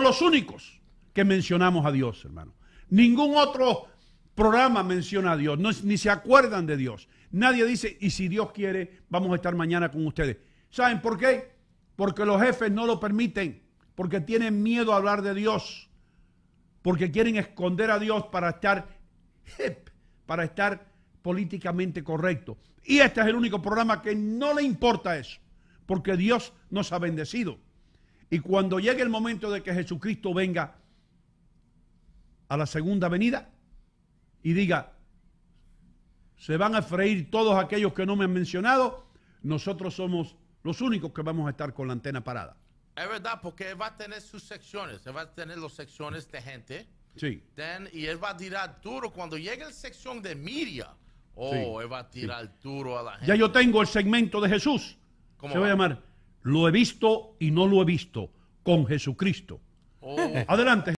los únicos que mencionamos a Dios, hermano. Ningún otro programa menciona a Dios, ni se acuerdan de Dios. Nadie dice, y si Dios quiere, vamos a estar mañana con ustedes. ¿Saben por qué? Porque los jefes no lo permiten, porque tienen miedo a hablar de Dios, porque quieren esconder a Dios para estar hip, para estar políticamente correcto. Y este es el único programa que no le importa eso, porque Dios nos ha bendecido. Y cuando llegue el momento de que Jesucristo venga a la segunda venida y diga, se van a freír todos aquellos que no me han mencionado, nosotros somos los únicos que vamos a estar con la antena parada. Es verdad, porque va a tener sus secciones, va a tener las secciones de gente. Sí. y él va a tirar duro cuando llegue la sección de Miria. Oh, él va a tirar duro a la gente. Ya yo tengo el segmento de Jesús. ¿Cómo se va a llamar lo he visto y no lo he visto con Jesucristo. Oh. Adelante.